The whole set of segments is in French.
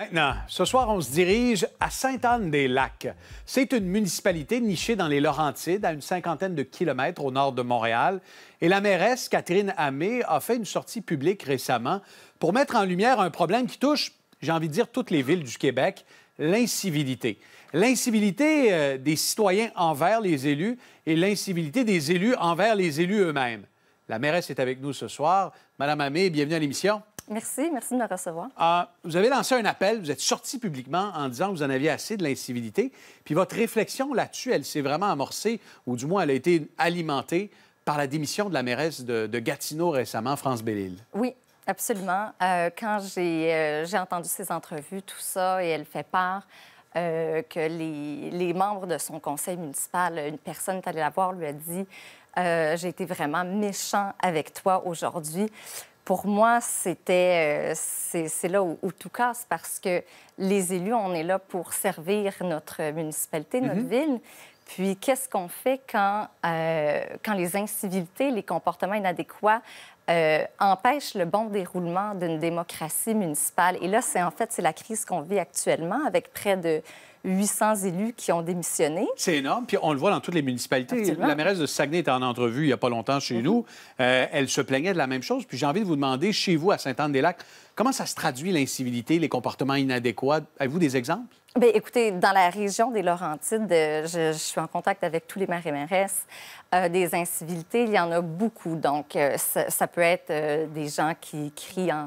Maintenant, ce soir, on se dirige à Sainte-Anne-des-Lacs. C'est une municipalité nichée dans les Laurentides, à une cinquantaine de kilomètres au nord de Montréal. Et la mairesse, Catherine Amé, a fait une sortie publique récemment pour mettre en lumière un problème qui touche, j'ai envie de dire, toutes les villes du Québec, l'incivilité. L'incivilité euh, des citoyens envers les élus et l'incivilité des élus envers les élus eux-mêmes. La mairesse est avec nous ce soir. Madame Amé, bienvenue à l'émission. Merci, merci de me recevoir. Ah, vous avez lancé un appel, vous êtes sorti publiquement en disant que vous en aviez assez de l'incivilité. Puis votre réflexion là-dessus, elle s'est vraiment amorcée, ou du moins elle a été alimentée par la démission de la mairesse de, de Gatineau récemment, France Bellil. Oui, absolument. Euh, quand euh, j'ai entendu ces entrevues, tout ça, et elle fait part. Euh, que les, les, membres de son conseil municipal, une personne est allée la voir, lui a dit J'ai été vraiment méchant avec toi aujourd'hui pour moi, c'était euh, c'est là où, tout casse parce que les élus, on est là pour servir notre municipalité, notre mhm. ville. Puis qu'est-ce qu'on fait quand, euh, quand les incivilités, les comportements inadéquats euh, empêchent le bon déroulement d'une démocratie municipale? Et là, c'est en fait, c'est la crise qu'on vit actuellement avec près de 800 élus qui ont démissionné. C'est énorme, puis on le voit dans toutes les municipalités. La mairesse de Saguenay était en entrevue il n'y a pas longtemps chez mm-hmm. nous. Euh, elle se plaignait de la même chose. Puis j'ai envie de vous demander, chez vous, à Sainte-Anne-des-Lacs, comment ça se traduit l'incivilité, les comportements inadéquats? Avez-vous des exemples? Bien, écoutez, dans la région des Laurentides, euh, je, suis en contact avec tous les maires et mairesses. Euh, des incivilités, il y en a beaucoup. Donc, ça, peut être des gens qui crient en,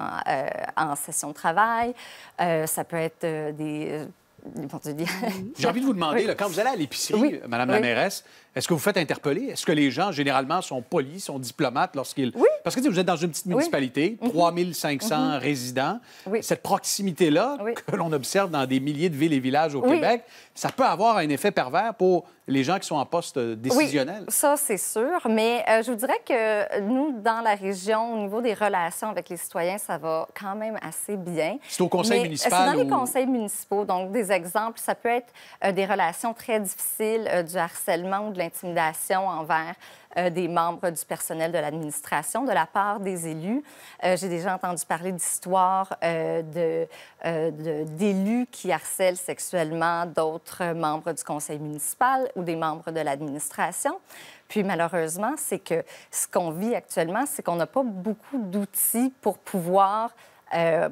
en session de travail, ça peut être des Mhm. J'ai envie de vous demander, quand vous allez à l'épicerie, euh, Madame la mairesse, est-ce que vous faites interpeller? Est-ce que les gens, généralement, sont polis, sont diplomates lorsqu'ils... Parce que vous êtes dans une petite municipalité, 3500 mhm. mhm. résidents. Cette proximité-là, que l'on observe dans des milliers de villes et villages au Québec, ça peut avoir un effet pervers pour les gens qui sont en poste euh, décisionnel. ça, c'est sûr. Mais euh, je vous dirais que nous, dans la région, au niveau des relations avec les citoyens, ça va quand même assez bien. C'est au conseil municipal? C'est dans les conseils municipaux, donc des exemple, ça peut être euh, des relations très difficiles, euh, du harcèlement ou de l'intimidation envers euh, des membres du personnel de l'administration, de la part des élus. J'ai déjà entendu parler d'histoires d'élus qui harcèlent sexuellement d'autres membres du conseil municipal ou des membres de l'administration. Puis malheureusement, c'est que ce qu'on vit actuellement, c'est qu'on n'a pas beaucoup d'outils pour pouvoir euh,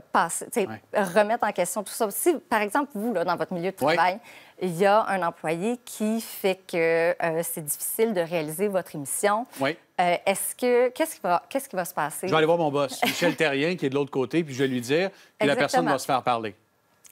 remettre en question tout ça. Si, par exemple, vous, là, dans votre milieu de travail, il y a un employé qui fait que euh, c'est difficile de réaliser votre émission, euh, est-ce que qu'est-ce qui va qu'est-ce qui va se passer Je vais aller voir mon boss, Michel Terrien, qui est de l'autre côté, puis je vais lui dire que la personne va se faire parler.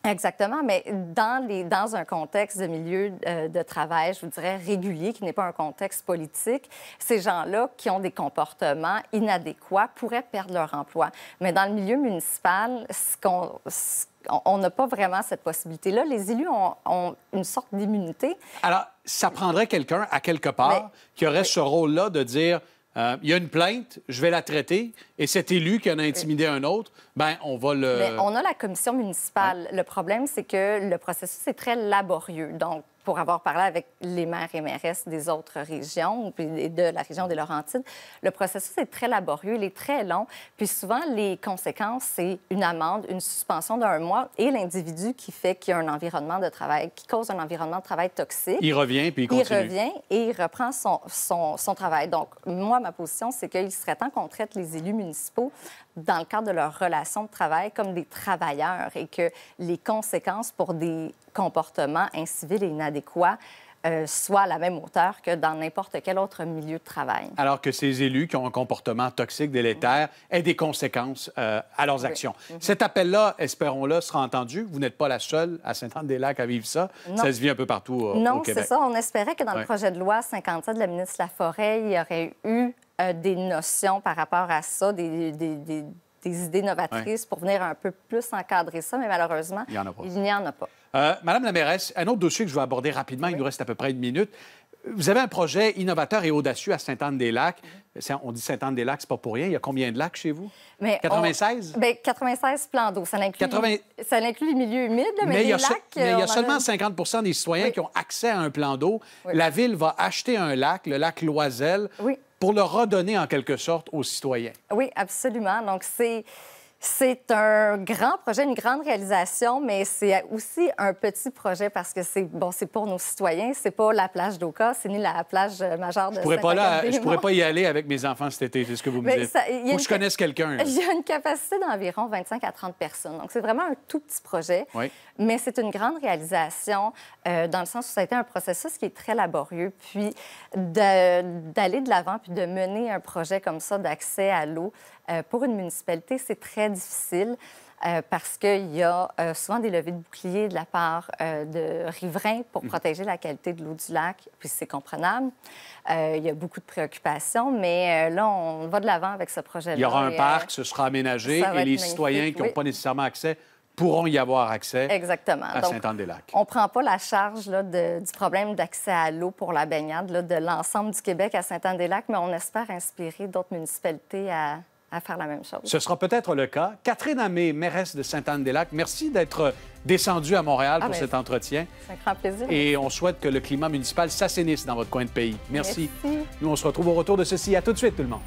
Exactement, mais dans, les, dans un contexte de milieu euh, de travail, je vous dirais, régulier, qui n'est pas un contexte politique, ces gens-là qui ont des comportements inadéquats pourraient perdre leur emploi. Mais dans le milieu municipal, ce on n'a pas vraiment cette possibilité-là. Les élus ont, une sorte d'immunité. Alors, ça prendrait quelqu'un à quelque part qui aurait ce rôle-là de dire euh, il y a une plainte, je vais la traiter, et cet élu qui en a intimidé un autre, ben on va le... Mais on a la commission municipale. Hein? Le problème, c'est que le processus est très laborieux. Donc, pour avoir parlé avec les maires et mairesses des autres régions puis de la région des Laurentides, le processus est très laborieux, il est très long. Puis souvent, les conséquences, c'est une amende, une suspension d'un mois et l'individu qui fait qu'il y a un environnement de travail, qui cause un environnement de travail toxique. Il revient, puis il continue. Il revient et il reprend son, son, son travail. Donc, moi, ma position, c'est qu'il serait temps qu'on traite les élus municipaux dans le cadre de leur relation de travail comme des travailleurs et que les conséquences pour des comportement incivil et inadéquat euh, soit à la même hauteur que dans n'importe quel autre milieu de travail. Alors que ces élus qui ont un comportement toxique, délétère, aient des conséquences euh, à leurs actions. Mhm. Cet appel-là, espérons-le, sera entendu. Vous n'êtes pas la seule à saint anne des lacs à vivre ça. Ça se vit un peu partout euh, au Québec. Non, c'est ça. On espérait que dans le projet de loi 57 de la ministre Laforêt, il y aurait eu des notions par rapport à ça, des des idées novatrices pour venir un peu plus encadrer ça, mais malheureusement, il n'y en a pas. Euh, Madame la mairesse, un autre dossier que je veux aborder rapidement, il nous reste à peu près une minute. Vous avez un projet innovateur et audacieux à Sainte-Anne-des-Lacs. On dit Sainte-Anne-des-Lacs, c'est pas pour rien. Il y a combien de lacs chez vous? 96? 96 ben, plans d'eau. Ça inclut, les... milieux humides, mais, les lacs... Mais il y a euh, seulement 50 des citoyens qui ont accès à un plan d'eau. La ville va acheter un lac, le lac Loisel, oui pour le redonner en quelque sorte aux citoyens. Oui, absolument. Donc, c'est c'est un grand projet, une grande réalisation, mais c'est aussi un petit projet parce que c'est bon, c'est pour nos citoyens, c'est pas la plage d'Oka, c'est ni la plage majeure de. Je pourrais pas je pourrais pas y aller avec mes enfants cet été, c'est ce que vous me dites. Ça, Faut que je connaisse quelqu'un. Il y a une capacité d'environ 25 à 30 personnes, donc c'est vraiment un tout petit projet, mais c'est une grande réalisation euh, dans le sens où ça a été un processus qui est très laborieux, puis d'aller de l'avant puis de mener un projet comme ça d'accès à l'eau euh, pour une municipalité, c'est très difficile. Euh, parce qu'il y a euh, souvent des levées de boucliers de la part euh, de riverains pour mm. protéger la qualité de l'eau du lac, puis c'est comprenable. il y a beaucoup de préoccupations, mais là, on va de l'avant avec ce projet-là. Il y aura un parc, ce sera aménagé, et les citoyens qui n'ont pas nécessairement accès pourront y avoir accès Exactement. à Saint-Anne-des-Lacs. On ne prend pas la charge du problème d'accès à l'eau pour la baignade de l'ensemble du Québec à Saint-Anne-des-Lacs, mais on espère inspirer d'autres municipalités à, à faire la même chose. Ce sera peut-être le cas. Catherine Amé, mairesse de Sainte-Anne-des-Lacs, merci d'être euh, descendue à Montréal ah, pour ben, cet entretien. C'est un grand plaisir. Et on souhaite que le climat municipal s'assainisse dans votre coin de pays. Merci. merci. Nous, on se retrouve au retour de ceci. À tout de suite, tout le monde.